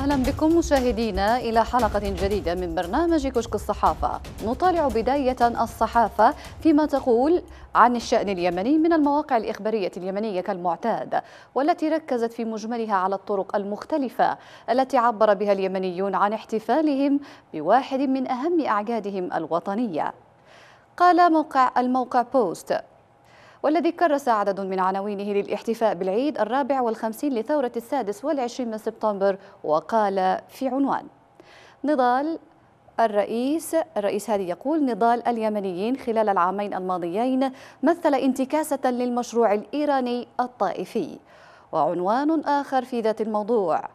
أهلا بكم مشاهدينا إلى حلقة جديدة من برنامج كشك الصحافة نطالع بداية الصحافة فيما تقول عن الشأن اليمني من المواقع الإخبارية اليمنية كالمعتاد والتي ركزت في مجملها على الطرق المختلفة التي عبر بها اليمنيون عن احتفالهم بواحد من أهم أعيادهم الوطنية قال موقع الموقع بوست والذي كرس عدد من عناوينه للاحتفاء بالعيد الرابع والخمسين لثورة السادس والعشرين من سبتمبر وقال في عنوان نضال الرئيس الرئيس هادي يقول نضال اليمنيين خلال العامين الماضيين مثل انتكاسة للمشروع الإيراني الطائفي وعنوان آخر في ذات الموضوع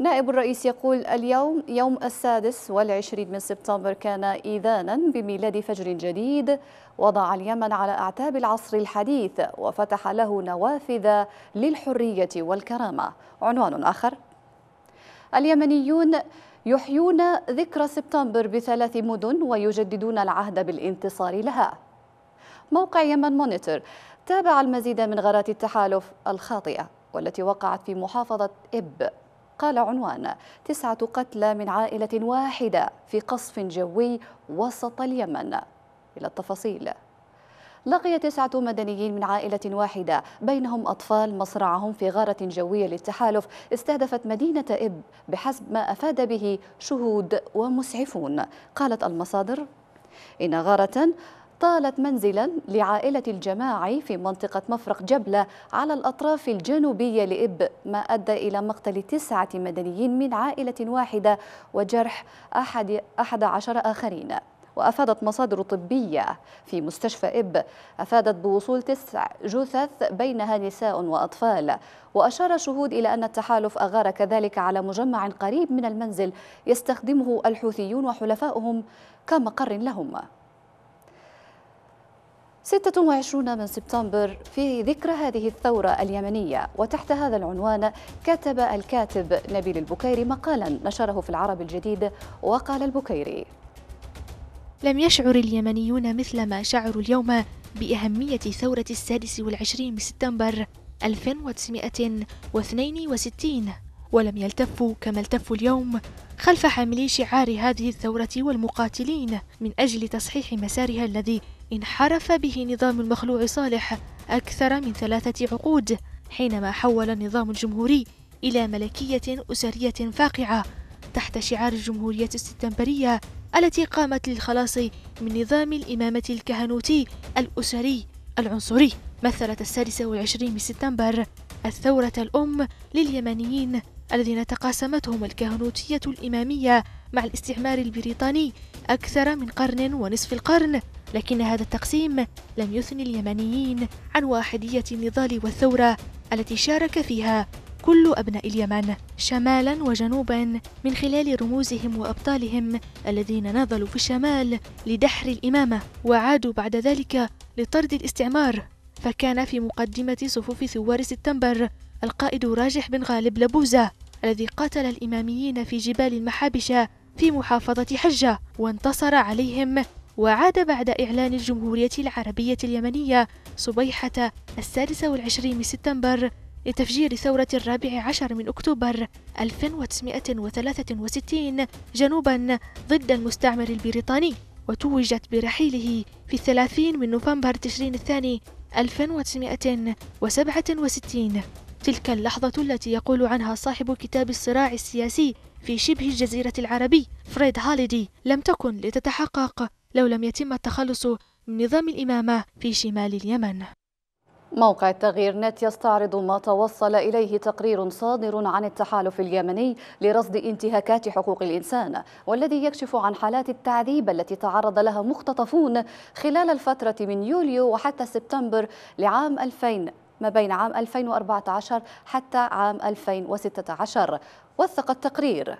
نائب الرئيس يقول اليوم يوم السادس والعشرين من سبتمبر كان إذانا بميلاد فجر جديد وضع اليمن على أعتاب العصر الحديث وفتح له نوافذ للحرية والكرامة عنوان آخر اليمنيون يحيون ذكرى سبتمبر بثلاث مدن ويجددون العهد بالانتصار لها موقع يمن مونيتور تابع المزيد من غارات التحالف الخاطئة والتي وقعت في محافظة إب قال عنوان تسعة قتلى من عائلة واحدة في قصف جوي وسط اليمن إلى التفاصيل لقي تسعة مدنيين من عائلة واحدة بينهم أطفال مصرعهم في غارة جوية للتحالف استهدفت مدينة إب بحسب ما أفاد به شهود ومسعفون قالت المصادر إن غارة طالت منزلا لعائلة الجماعي في منطقة مفرق جبلة على الأطراف الجنوبية لإب ما أدى إلى مقتل تسعة مدنيين من عائلة واحدة وجرح أحد, أحد عشر آخرين وأفادت مصادر طبية في مستشفى إب أفادت بوصول تسع جثث بينها نساء وأطفال وأشار شهود إلى أن التحالف أغار كذلك على مجمع قريب من المنزل يستخدمه الحوثيون وحلفاؤهم كمقر لهم 26 من سبتمبر في ذكرى هذه الثورة اليمنية وتحت هذا العنوان كتب الكاتب نبيل البكيري مقالا نشره في العرب الجديد وقال البكيري لم يشعر اليمنيون مثل ما شعروا اليوم بأهمية ثورة السادس والعشرين من سبتمبر 1962 ولم يلتفوا كما التفوا اليوم خلف حاملي شعار هذه الثورة والمقاتلين من أجل تصحيح مسارها الذي انحرف به نظام المخلوع صالح أكثر من ثلاثة عقود حينما حول النظام الجمهوري إلى ملكية أسرية فاقعة تحت شعار الجمهورية السبتمبرية التي قامت للخلاص من نظام الإمامة الكهنوتي الأسري العنصري مثلت السادسة والعشرين من سبتمبر الثورة الأم لليمنيين الذين تقاسمتهم الكهنوتية الإمامية مع الاستعمار البريطاني أكثر من قرن ونصف القرن لكن هذا التقسيم لم يثني اليمنيين عن واحدية النضال والثورة التي شارك فيها كل أبناء اليمن شمالا وجنوبا من خلال رموزهم وأبطالهم الذين ناضلوا في الشمال لدحر الإمامة وعادوا بعد ذلك لطرد الاستعمار فكان في مقدمة صفوف ثوار سبتمبر القائد راجح بن غالب لبوزة الذي قاتل الإماميين في جبال المحابشة في محافظة حجة وانتصر عليهم وعاد بعد إعلان الجمهورية العربية اليمنية صبيحة السادس والعشرين من سبتمبر لتفجير ثورة الرابع عشر من أكتوبر 1963 جنوبا ضد المستعمر البريطاني وتوجت برحيله في الثلاثين من نوفمبر تشرين الثاني 1967 تلك اللحظة التي يقول عنها صاحب كتاب الصراع السياسي في شبه الجزيرة العربي فريد هاليدي لم تكن لتتحقق لو لم يتم التخلص من نظام الإمامة في شمال اليمن موقع التغيير نت يستعرض ما توصل إليه تقرير صادر عن التحالف اليمني لرصد انتهاكات حقوق الإنسان والذي يكشف عن حالات التعذيب التي تعرض لها مختطفون خلال الفترة من يوليو وحتى سبتمبر لعام 2000 ما بين عام 2014 حتى عام 2016 وثق التقرير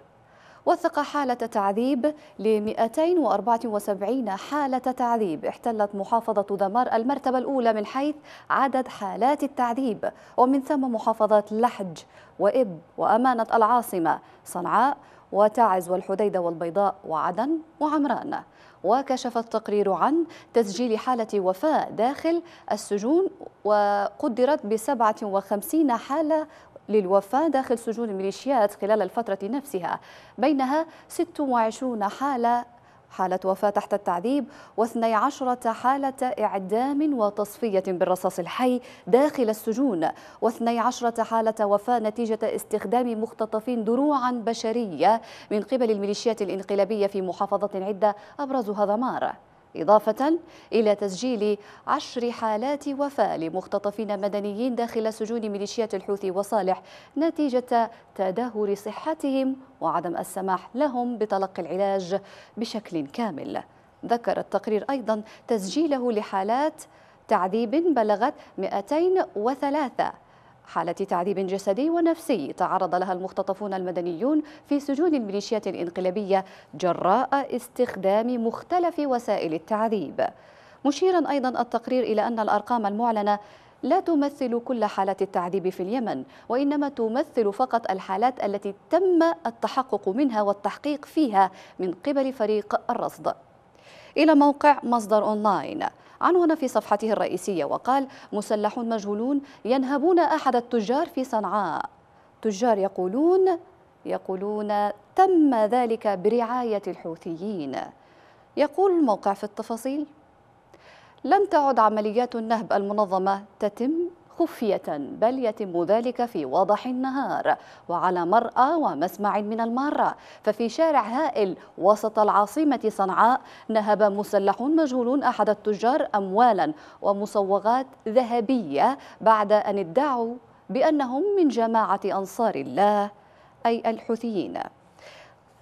وثق حالة تعذيب ل 274 حالة تعذيب احتلت محافظة دمار المرتبة الأولى من حيث عدد حالات التعذيب ومن ثم محافظات لحج وإب وأمانة العاصمة صنعاء وتعز والحديدة والبيضاء وعدن وعمران وكشف التقرير عن تسجيل حالة وفاة داخل السجون وقدرت ب 57 حالة للوفاة داخل سجون الميليشيات خلال الفترة نفسها بينها 26 حالة حالة وفاة تحت التعذيب و12 حالة إعدام وتصفية بالرصاص الحي داخل السجون و12 حالة وفاة نتيجة استخدام مختطفين دروعا بشرية من قبل الميليشيات الانقلابية في محافظة عدة أبرزها ضمار إضافة إلى تسجيل عشر حالات وفاة لمختطفين مدنيين داخل سجون ميليشيات الحوثي وصالح نتيجة تدهور صحتهم وعدم السماح لهم بتلقي العلاج بشكل كامل ذكر التقرير أيضا تسجيله لحالات تعذيب بلغت 203 حالة تعذيب جسدي ونفسي تعرض لها المختطفون المدنيون في سجون الميليشيات الانقلابية جراء استخدام مختلف وسائل التعذيب مشيرا أيضا التقرير إلى أن الأرقام المعلنة لا تمثل كل حالات التعذيب في اليمن وإنما تمثل فقط الحالات التي تم التحقق منها والتحقيق فيها من قبل فريق الرصد إلى موقع مصدر أونلاين عنون في صفحته الرئيسية وقال مسلح مجهولون ينهبون أحد التجار في صنعاء تجار يقولون يقولون تم ذلك برعاية الحوثيين يقول الموقع في التفاصيل لم تعد عمليات النهب المنظمة تتم خفية بل يتم ذلك في وضح النهار وعلى مرأى ومسمع من المارة ففي شارع هائل وسط العاصمة صنعاء نهب مسلح مجهول أحد التجار أموالا ومصوغات ذهبية بعد أن ادعوا بأنهم من جماعة أنصار الله أي الحوثيين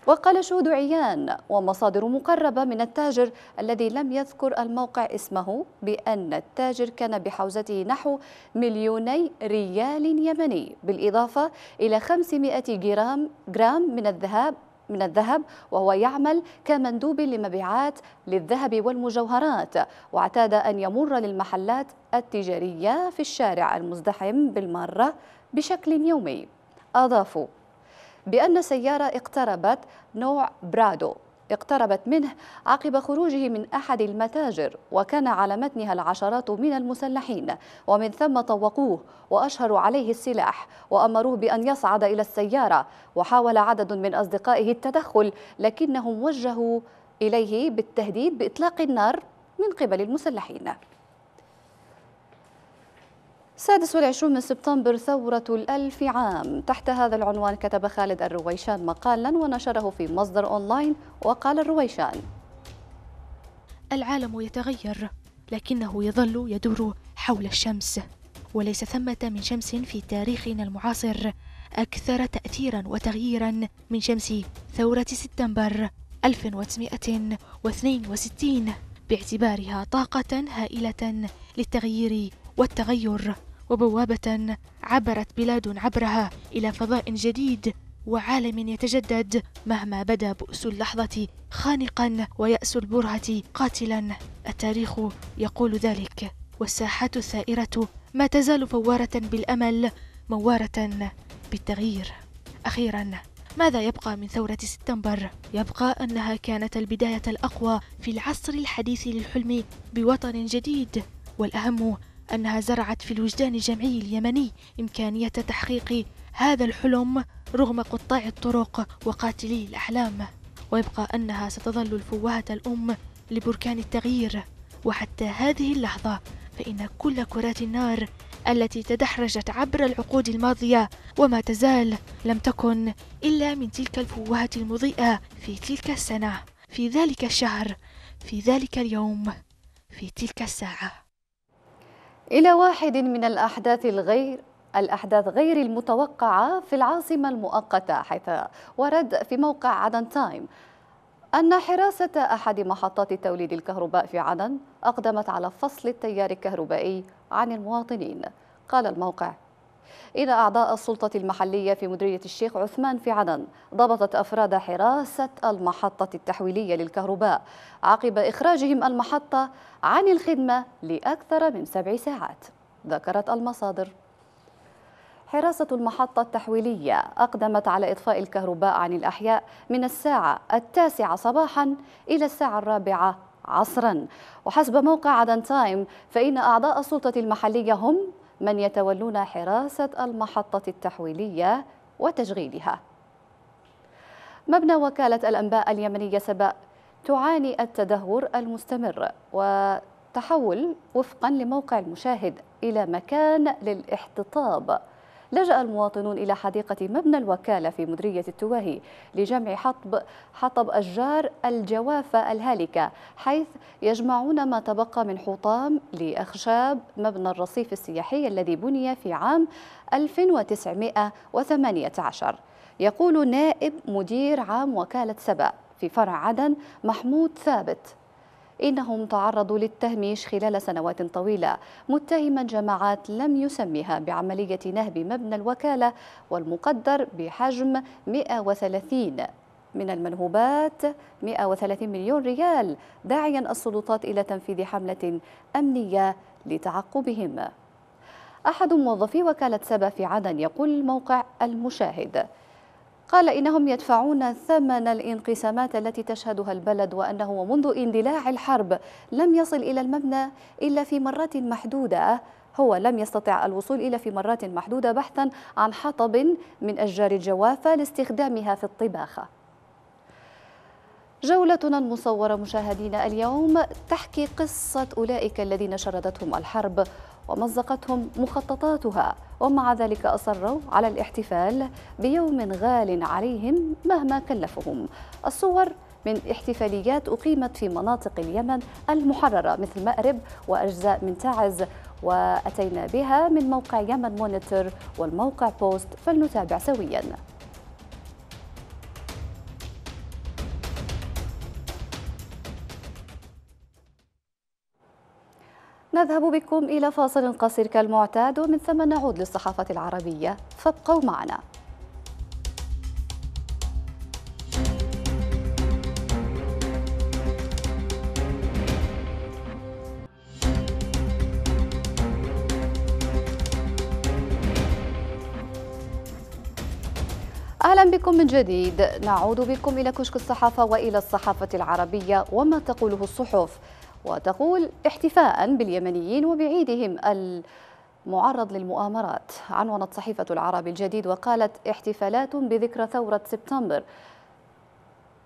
وقال شهود عيان ومصادر مقربة من التاجر الذي لم يذكر الموقع اسمه بأن التاجر كان بحوزته نحو مليوني ريال يمني بالإضافة إلى 500 جرام, جرام من الذهب من الذهب وهو يعمل كمندوب لمبيعات للذهب والمجوهرات واعتاد أن يمر للمحلات التجارية في الشارع المزدحم بالمارة بشكل يومي أضافوا بأن سيارة اقتربت نوع برادو اقتربت منه عقب خروجه من أحد المتاجر وكان على متنها العشرات من المسلحين ومن ثم طوقوه وأشهروا عليه السلاح وأمروه بأن يصعد إلى السيارة وحاول عدد من أصدقائه التدخل لكنهم وجهوا إليه بالتهديد بإطلاق النار من قبل المسلحين السادس والعشرون من سبتمبر ثورة الألف عام تحت هذا العنوان كتب خالد الرويشان مقالا ونشره في مصدر أونلاين وقال الرويشان العالم يتغير لكنه يظل يدور حول الشمس وليس ثمة من شمس في تاريخنا المعاصر أكثر تأثيرا وتغييرا من شمس ثورة سبتمبر 1962 باعتبارها طاقة هائلة للتغيير والتغير وبوابة عبرت بلاد عبرها إلى فضاء جديد وعالم يتجدد مهما بدا بؤس اللحظة خانقا ويأس البرهة قاتلا التاريخ يقول ذلك والساحات الثائرة ما تزال فوارة بالأمل موارة بالتغيير أخيرا ماذا يبقى من ثورة سبتمبر؟ يبقى أنها كانت البداية الأقوى في العصر الحديث للحلم بوطن جديد والأهم أنها زرعت في الوجدان الجمعي اليمني إمكانية تحقيق هذا الحلم رغم قطاع الطرق وقاتلي الأحلام ويبقى أنها ستظل الفوهة الأم لبركان التغيير وحتى هذه اللحظة فإن كل كرات النار التي تدحرجت عبر العقود الماضية وما تزال لم تكن إلا من تلك الفوهة المضيئة في تلك السنة في ذلك الشهر في ذلك اليوم في تلك الساعه إلى واحد من الأحداث الغير الأحداث غير المتوقعة في العاصمة المؤقتة حيث ورد في موقع عدن تايم أن حراسة أحد محطات توليد الكهرباء في عدن أقدمت على فصل التيار الكهربائي عن المواطنين قال الموقع إلى أعضاء السلطة المحلية في مديرية الشيخ عثمان في عدن ضبطت أفراد حراسة المحطة التحويلية للكهرباء عقب إخراجهم المحطة عن الخدمة لأكثر من سبع ساعات ذكرت المصادر حراسة المحطة التحويلية أقدمت على إطفاء الكهرباء عن الأحياء من الساعة التاسعة صباحا إلى الساعة الرابعة عصرا وحسب موقع عدن تايم فإن أعضاء السلطة المحلية هم من يتولون حراسة المحطة التحويلية وتشغيلها مبنى وكالة الأنباء اليمنية سبأ تعاني التدهور المستمر وتحول وفقا لموقع المشاهد إلى مكان للاحتطاب لجأ المواطنون إلى حديقة مبنى الوكالة في مدرية التواهي لجمع حطب حطب أشجار الجوافة الهالكة حيث يجمعون ما تبقى من حطام لأخشاب مبنى الرصيف السياحي الذي بني في عام 1918 يقول نائب مدير عام وكالة سبأ في فرع عدن محمود ثابت إنهم تعرضوا للتهميش خلال سنوات طويلة متهما جماعات لم يسمها بعملية نهب مبنى الوكالة والمقدر بحجم 130 من المنهوبات 130 مليون ريال داعيا السلطات إلى تنفيذ حملة أمنية لتعقبهم أحد موظفي وكالة سبا في عدن يقول موقع المشاهد قال إنهم يدفعون ثمن الانقسامات التي تشهدها البلد وأنه منذ اندلاع الحرب لم يصل إلى المبنى إلا في مرات محدودة هو لم يستطع الوصول إلى في مرات محدودة بحثا عن حطب من أشجار الجوافة لاستخدامها في الطباخة جولتنا المصورة مشاهدينا اليوم تحكي قصة أولئك الذين شردتهم الحرب ومزقتهم مخططاتها ومع ذلك أصروا على الاحتفال بيوم غال عليهم مهما كلفهم الصور من احتفاليات أقيمت في مناطق اليمن المحررة مثل مأرب وأجزاء من تعز وأتينا بها من موقع يمن مونيتور والموقع بوست فلنتابع سوياً نذهب بكم إلى فاصل قصير كالمعتاد ومن ثم نعود للصحافة العربية فابقوا معنا اهلا بكم من جديد نعود بكم الى كشك الصحافه والى الصحافه العربيه وما تقوله الصحف وتقول احتفاء باليمنيين وبعيدهم المعرض للمؤامرات عنونت صحيفة العرب الجديد وقالت احتفالات بذكرى ثورة سبتمبر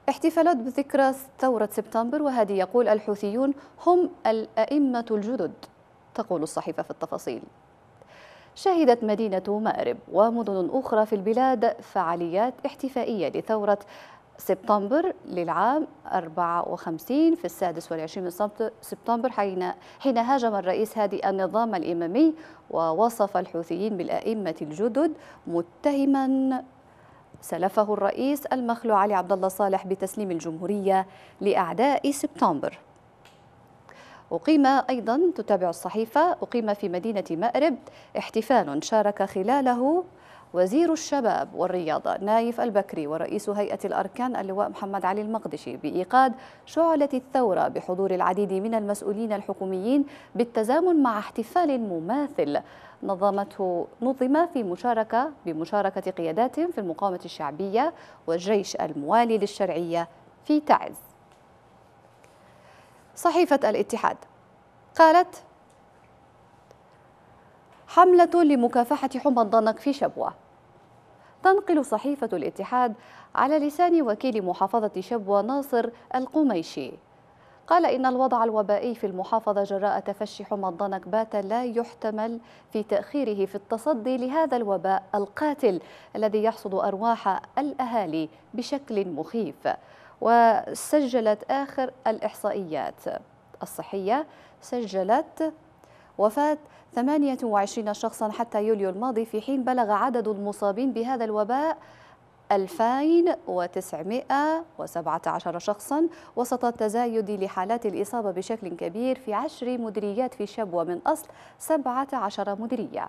احتفالات بذكرى ثورة سبتمبر وهذه يقول الحوثيون هم الأئمة الجدد تقول الصحيفة في التفاصيل شهدت مدينة مأرب ومدن أخرى في البلاد فعاليات احتفائية لثورة سبتمبر للعام 54 في السادس والعشرين من سبتمبر حين حين هاجم الرئيس هادي النظام الإمامي ووصف الحوثيين بالأئمة الجدد متهما سلفه الرئيس المخلو علي عبد الله صالح بتسليم الجمهورية لأعداء سبتمبر أقيم أيضا تتابع الصحيفة أقيم في مدينة مأرب احتفال شارك خلاله وزير الشباب والرياضة نايف البكري ورئيس هيئة الأركان اللواء محمد علي المقدشي بإيقاد شعلة الثورة بحضور العديد من المسؤولين الحكوميين بالتزامن مع احتفال مماثل نظمته نظم في مشاركة بمشاركة قيادات في المقاومة الشعبية والجيش الموالي للشرعية في تعز صحيفة الاتحاد قالت حملة لمكافحة حمى الضنك في شبوة تنقل صحيفة الاتحاد على لسان وكيل محافظة شبوة ناصر القميشي قال إن الوضع الوبائي في المحافظة جراء تفشي حمى الضنك بات لا يحتمل في تأخيره في التصدي لهذا الوباء القاتل الذي يحصد أرواح الأهالي بشكل مخيف وسجلت آخر الإحصائيات الصحية سجلت وفاة 28 شخصا حتى يوليو الماضي في حين بلغ عدد المصابين بهذا الوباء 2917 شخصا وسط التزايد لحالات الإصابة بشكل كبير في عشر مديريات في شبوة من أصل 17 مدرية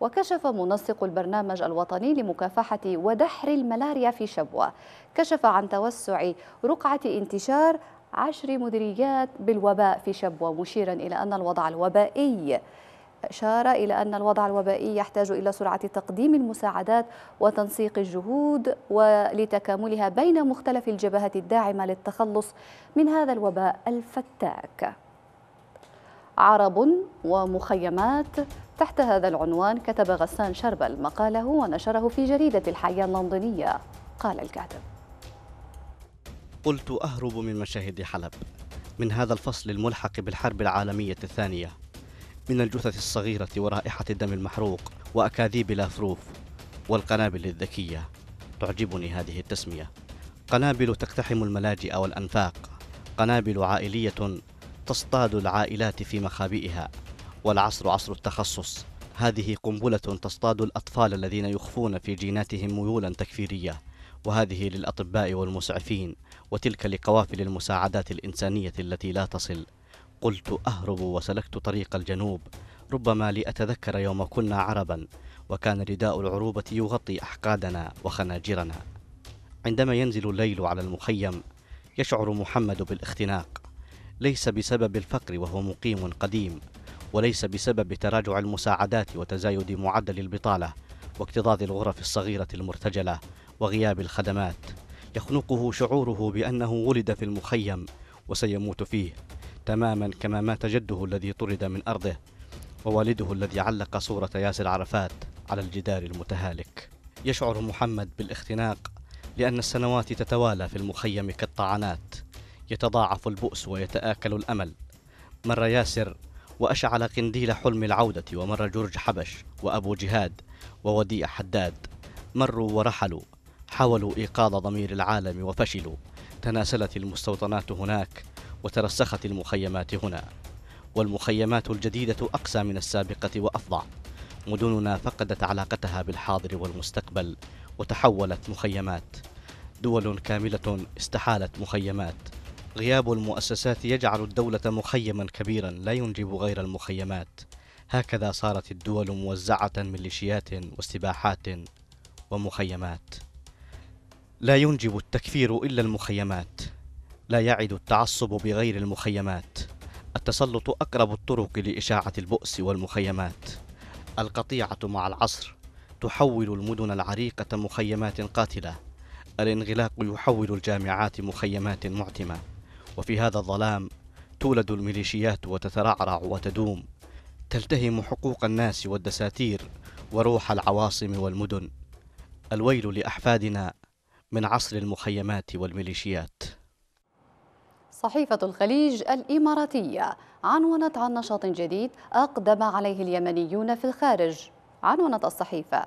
وكشف منسق البرنامج الوطني لمكافحة ودحر الملاريا في شبوة كشف عن توسع رقعة انتشار عشر مديريات بالوباء في شبوة مشيرا إلى أن الوضع الوبائي أشار إلى أن الوضع الوبائي يحتاج إلى سرعة تقديم المساعدات وتنسيق الجهود ولتكاملها بين مختلف الجبهات الداعمة للتخلص من هذا الوباء الفتاك عرب ومخيمات تحت هذا العنوان كتب غسان شربل مقاله ونشره في جريدة الحياة اللندنية قال الكاتب قلت أهرب من مشاهد حلب من هذا الفصل الملحق بالحرب العالمية الثانية من الجثث الصغيرة ورائحة الدم المحروق وأكاذيب لافروف والقنابل الذكية تعجبني هذه التسمية قنابل تقتحم الملاجئ والأنفاق قنابل عائلية تصطاد العائلات في مخابئها والعصر عصر التخصص هذه قنبلة تصطاد الأطفال الذين يخفون في جيناتهم ميولا تكفيرية وهذه للأطباء والمسعفين وتلك لقوافل المساعدات الإنسانية التي لا تصل قلت أهرب وسلكت طريق الجنوب ربما لأتذكر يوم كنا عربا وكان رداء العروبة يغطي أحقادنا وخناجرنا عندما ينزل الليل على المخيم يشعر محمد بالاختناق ليس بسبب الفقر وهو مقيم قديم وليس بسبب تراجع المساعدات وتزايد معدل البطالة واكتظاظ الغرف الصغيرة المرتجلة وغياب الخدمات يخنقه شعوره بأنه ولد في المخيم وسيموت فيه تماما كما مات جده الذي طرد من أرضه ووالده الذي علق صورة ياسر عرفات على الجدار المتهالك يشعر محمد بالاختناق لأن السنوات تتوالى في المخيم كالطعنات يتضاعف البؤس ويتآكل الأمل مر ياسر وأشعل قنديل حلم العودة ومر جرج حبش وأبو جهاد ووديع حداد مروا ورحلوا حاولوا إيقاظ ضمير العالم وفشلوا تناسلت المستوطنات هناك وترسخت المخيمات هنا والمخيمات الجديدة أقسى من السابقة وأفظع مدننا فقدت علاقتها بالحاضر والمستقبل وتحولت مخيمات دول كاملة استحالت مخيمات غياب المؤسسات يجعل الدولة مخيما كبيرا لا ينجب غير المخيمات هكذا صارت الدول موزعة ميليشيات واستباحات ومخيمات لا ينجب التكفير إلا المخيمات لا يعد التعصب بغير المخيمات التسلط أقرب الطرق لإشاعة البؤس والمخيمات القطيعة مع العصر تحول المدن العريقة مخيمات قاتلة الانغلاق يحول الجامعات مخيمات معتمة وفي هذا الظلام تولد الميليشيات وتترعرع وتدوم تلتهم حقوق الناس والدساتير وروح العواصم والمدن الويل لأحفادنا من عصر المخيمات والميليشيات صحيفة الخليج الإماراتية عنونت عن نشاط جديد أقدم عليه اليمنيون في الخارج عنونت الصحيفة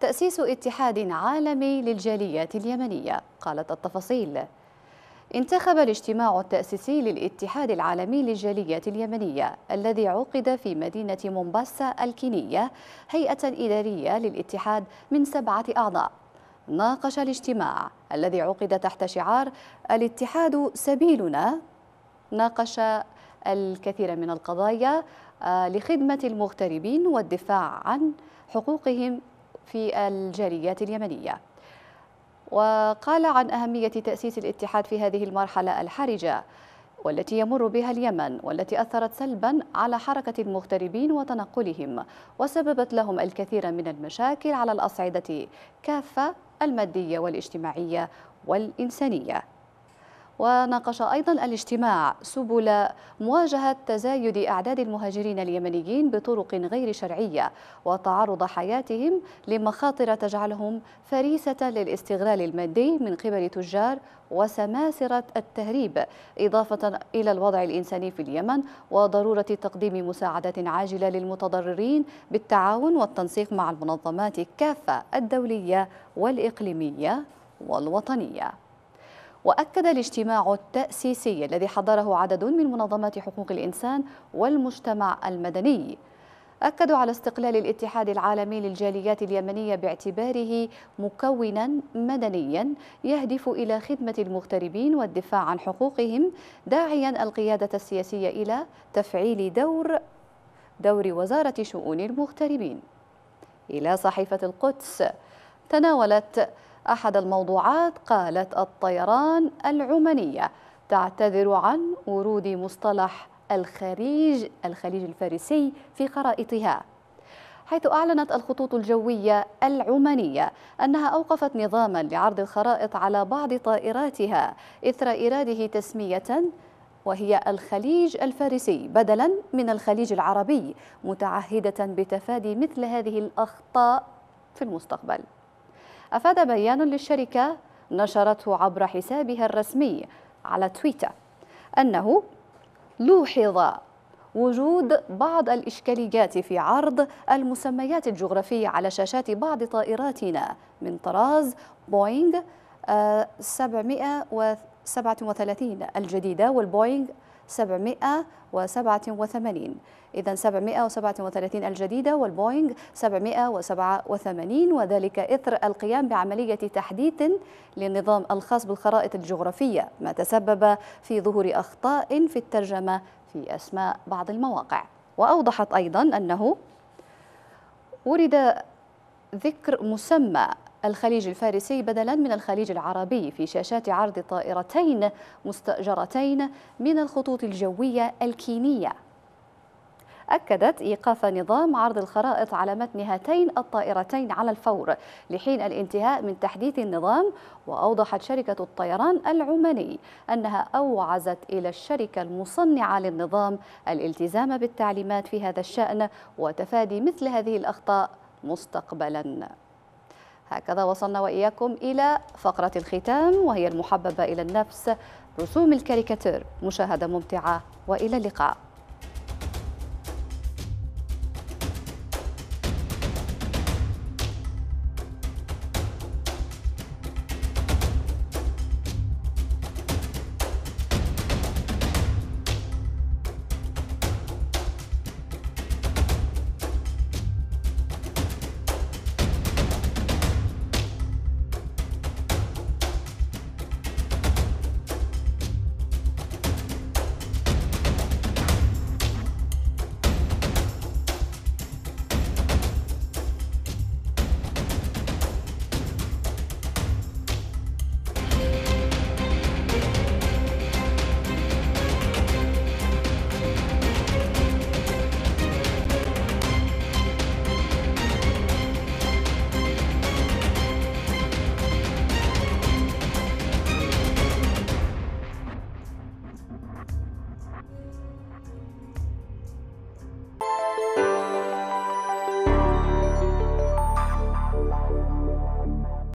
تأسيس اتحاد عالمي للجاليات اليمنية قالت التفاصيل انتخب الاجتماع التأسيسي للاتحاد العالمي للجاليات اليمنية الذي عقد في مدينة مومباسا الكينية هيئة إدارية للاتحاد من سبعة أعضاء ناقش الاجتماع الذي عقد تحت شعار الاتحاد سبيلنا ناقش الكثير من القضايا آه، لخدمة المغتربين والدفاع عن حقوقهم في الجاليات اليمنية وقال عن أهمية تأسيس الاتحاد في هذه المرحلة الحرجة والتي يمر بها اليمن والتي أثرت سلبا على حركة المغتربين وتنقلهم وسببت لهم الكثير من المشاكل على الأصعدة كافة المادية والاجتماعية والإنسانية وناقش أيضا الاجتماع سبل مواجهة تزايد أعداد المهاجرين اليمنيين بطرق غير شرعية وتعرض حياتهم لمخاطر تجعلهم فريسة للاستغلال المادي من قبل تجار وسماسرة التهريب إضافة إلى الوضع الإنساني في اليمن وضرورة تقديم مساعدات عاجلة للمتضررين بالتعاون والتنسيق مع المنظمات كافة الدولية والإقليمية والوطنية وأكد الاجتماع التأسيسي الذي حضره عدد من منظمات حقوق الإنسان والمجتمع المدني أكدوا على استقلال الاتحاد العالمي للجاليات اليمنية باعتباره مكونا مدنيا يهدف إلى خدمة المغتربين والدفاع عن حقوقهم داعيا القيادة السياسية إلى تفعيل دور دور وزارة شؤون المغتربين إلى صحيفة القدس تناولت أحد الموضوعات قالت الطيران العمانية تعتذر عن ورود مصطلح الخليج الخليج الفارسي في خرائطها حيث أعلنت الخطوط الجوية العمانية أنها أوقفت نظاما لعرض الخرائط على بعض طائراتها إثر إراده تسمية وهي الخليج الفارسي بدلا من الخليج العربي متعهدة بتفادي مثل هذه الأخطاء في المستقبل أفاد بيان للشركة نشرته عبر حسابها الرسمي على تويتر أنه لوحظ وجود بعض الإشكاليات في عرض المسميات الجغرافية على شاشات بعض طائراتنا من طراز بوينغ 737 آه، الجديدة والبوينغ 787 إذا 737 الجديدة والبوينغ 787 وذلك إثر القيام بعملية تحديث للنظام الخاص بالخرائط الجغرافية ما تسبب في ظهور أخطاء في الترجمة في أسماء بعض المواقع وأوضحت أيضا أنه ورد ذكر مسمى الخليج الفارسي بدلا من الخليج العربي في شاشات عرض طائرتين مستأجرتين من الخطوط الجوية الكينية أكدت إيقاف نظام عرض الخرائط على متن هاتين الطائرتين على الفور لحين الانتهاء من تحديث النظام وأوضحت شركة الطيران العماني أنها أوعزت إلى الشركة المصنعة للنظام الالتزام بالتعليمات في هذا الشأن وتفادي مثل هذه الأخطاء مستقبلاً هكذا وصلنا وإياكم إلى فقرة الختام وهي المحببة إلى النفس رسوم الكاريكاتير مشاهدة ممتعة وإلى اللقاء